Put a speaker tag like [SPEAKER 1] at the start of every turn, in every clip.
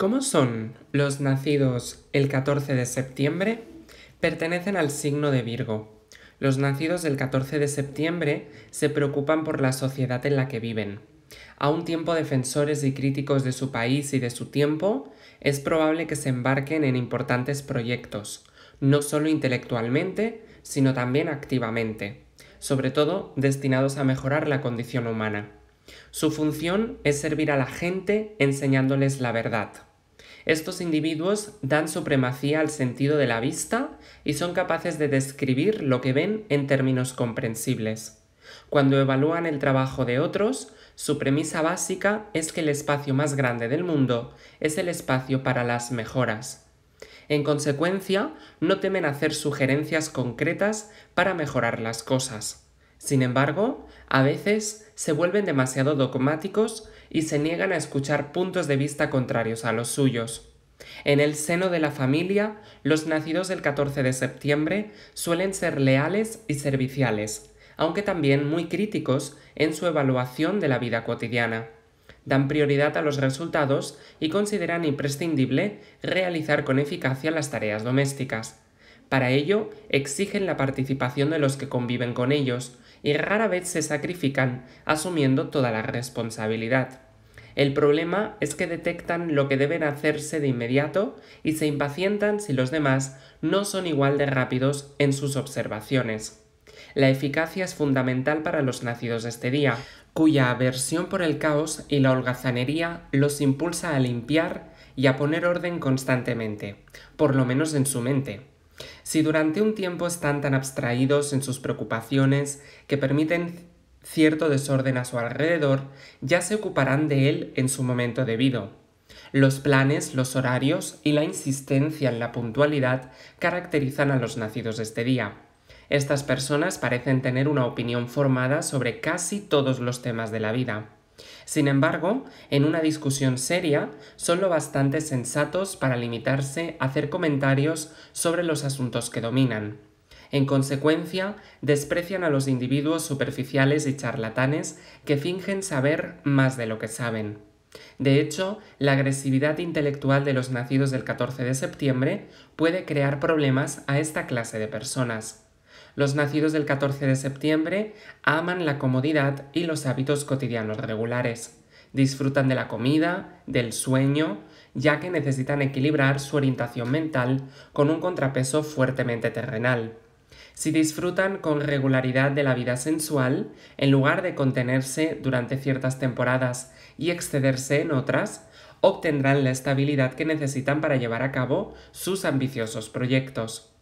[SPEAKER 1] ¿Cómo son los nacidos el 14 de septiembre? Pertenecen al signo de Virgo. Los nacidos del 14 de septiembre se preocupan por la sociedad en la que viven. A un tiempo defensores y críticos de su país y de su tiempo, es probable que se embarquen en importantes proyectos, no solo intelectualmente, sino también activamente, sobre todo destinados a mejorar la condición humana. Su función es servir a la gente enseñándoles la verdad. Estos individuos dan supremacía al sentido de la vista y son capaces de describir lo que ven en términos comprensibles. Cuando evalúan el trabajo de otros, su premisa básica es que el espacio más grande del mundo es el espacio para las mejoras. En consecuencia, no temen hacer sugerencias concretas para mejorar las cosas. Sin embargo, a veces se vuelven demasiado dogmáticos y se niegan a escuchar puntos de vista contrarios a los suyos. En el seno de la familia, los nacidos del 14 de septiembre suelen ser leales y serviciales, aunque también muy críticos en su evaluación de la vida cotidiana. Dan prioridad a los resultados y consideran imprescindible realizar con eficacia las tareas domésticas. Para ello, exigen la participación de los que conviven con ellos y rara vez se sacrifican, asumiendo toda la responsabilidad. El problema es que detectan lo que deben hacerse de inmediato y se impacientan si los demás no son igual de rápidos en sus observaciones. La eficacia es fundamental para los nacidos de este día, cuya aversión por el caos y la holgazanería los impulsa a limpiar y a poner orden constantemente, por lo menos en su mente. Si durante un tiempo están tan abstraídos en sus preocupaciones que permiten cierto desorden a su alrededor, ya se ocuparán de él en su momento debido. Los planes, los horarios y la insistencia en la puntualidad caracterizan a los nacidos de este día. Estas personas parecen tener una opinión formada sobre casi todos los temas de la vida. Sin embargo, en una discusión seria, son lo bastante sensatos para limitarse a hacer comentarios sobre los asuntos que dominan. En consecuencia, desprecian a los individuos superficiales y charlatanes que fingen saber más de lo que saben. De hecho, la agresividad intelectual de los nacidos del 14 de septiembre puede crear problemas a esta clase de personas. Los nacidos del 14 de septiembre aman la comodidad y los hábitos cotidianos regulares. Disfrutan de la comida, del sueño, ya que necesitan equilibrar su orientación mental con un contrapeso fuertemente terrenal. Si disfrutan con regularidad de la vida sensual, en lugar de contenerse durante ciertas temporadas y excederse en otras, obtendrán la estabilidad que necesitan para llevar a cabo sus ambiciosos proyectos.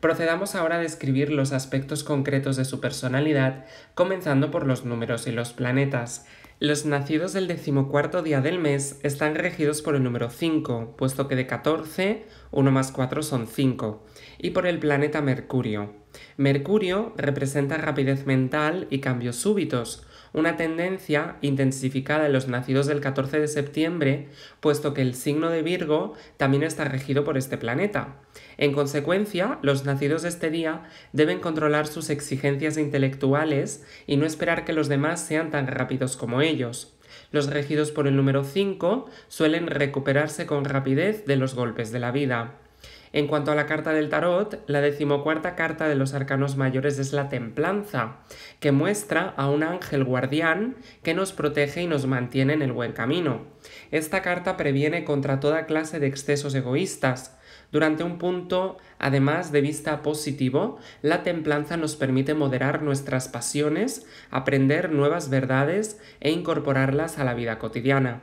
[SPEAKER 1] Procedamos ahora a describir los aspectos concretos de su personalidad, comenzando por los números y los planetas. Los nacidos del decimocuarto día del mes están regidos por el número 5, puesto que de 14, 1 más 4 son 5, y por el planeta Mercurio. Mercurio representa rapidez mental y cambios súbitos, una tendencia intensificada en los nacidos del 14 de septiembre, puesto que el signo de Virgo también está regido por este planeta. En consecuencia, los nacidos de este día deben controlar sus exigencias intelectuales y no esperar que los demás sean tan rápidos como ellos. Los regidos por el número 5 suelen recuperarse con rapidez de los golpes de la vida. En cuanto a la carta del tarot, la decimocuarta carta de los arcanos mayores es la templanza, que muestra a un ángel guardián que nos protege y nos mantiene en el buen camino. Esta carta previene contra toda clase de excesos egoístas. Durante un punto, además de vista positivo, la templanza nos permite moderar nuestras pasiones, aprender nuevas verdades e incorporarlas a la vida cotidiana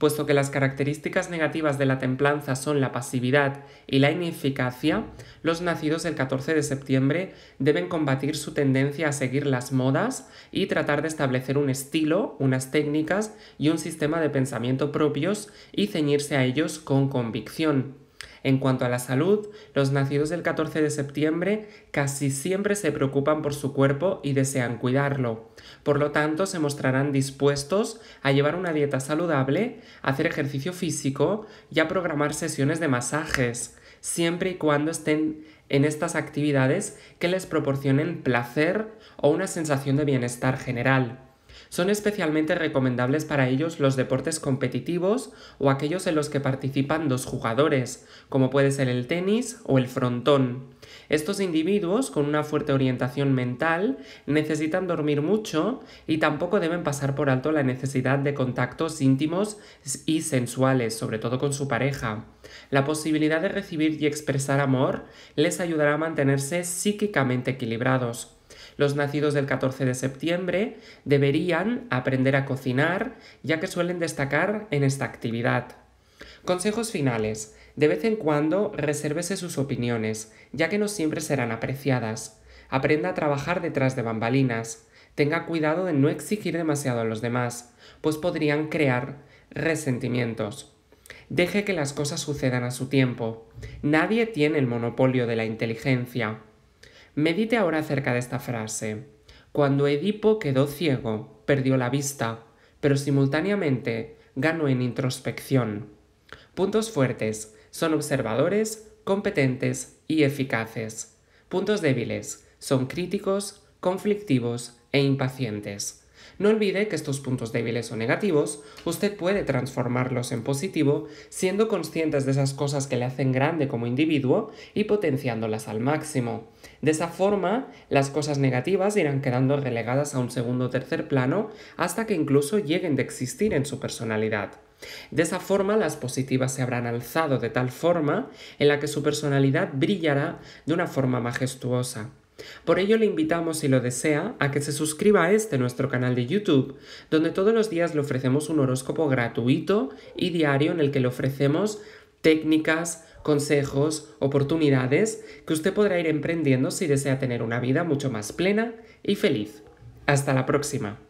[SPEAKER 1] puesto que las características negativas de la templanza son la pasividad y la ineficacia, los nacidos el 14 de septiembre deben combatir su tendencia a seguir las modas y tratar de establecer un estilo, unas técnicas y un sistema de pensamiento propios y ceñirse a ellos con convicción. En cuanto a la salud, los nacidos del 14 de septiembre casi siempre se preocupan por su cuerpo y desean cuidarlo. Por lo tanto, se mostrarán dispuestos a llevar una dieta saludable, hacer ejercicio físico y a programar sesiones de masajes, siempre y cuando estén en estas actividades que les proporcionen placer o una sensación de bienestar general. Son especialmente recomendables para ellos los deportes competitivos o aquellos en los que participan dos jugadores, como puede ser el tenis o el frontón. Estos individuos con una fuerte orientación mental necesitan dormir mucho y tampoco deben pasar por alto la necesidad de contactos íntimos y sensuales, sobre todo con su pareja. La posibilidad de recibir y expresar amor les ayudará a mantenerse psíquicamente equilibrados. Los nacidos del 14 de septiembre deberían aprender a cocinar, ya que suelen destacar en esta actividad. Consejos finales. De vez en cuando resérvese sus opiniones, ya que no siempre serán apreciadas. Aprenda a trabajar detrás de bambalinas. Tenga cuidado de no exigir demasiado a los demás, pues podrían crear resentimientos. Deje que las cosas sucedan a su tiempo. Nadie tiene el monopolio de la inteligencia. Medite ahora acerca de esta frase. Cuando Edipo quedó ciego, perdió la vista, pero simultáneamente ganó en introspección. Puntos fuertes. Son observadores, competentes y eficaces. Puntos débiles. Son críticos, conflictivos e impacientes. No olvide que estos puntos débiles o negativos usted puede transformarlos en positivo siendo conscientes de esas cosas que le hacen grande como individuo y potenciándolas al máximo. De esa forma, las cosas negativas irán quedando relegadas a un segundo o tercer plano hasta que incluso lleguen de existir en su personalidad. De esa forma, las positivas se habrán alzado de tal forma en la que su personalidad brillará de una forma majestuosa. Por ello le invitamos, si lo desea, a que se suscriba a este nuestro canal de YouTube, donde todos los días le ofrecemos un horóscopo gratuito y diario en el que le ofrecemos técnicas, consejos, oportunidades que usted podrá ir emprendiendo si desea tener una vida mucho más plena y feliz. Hasta la próxima.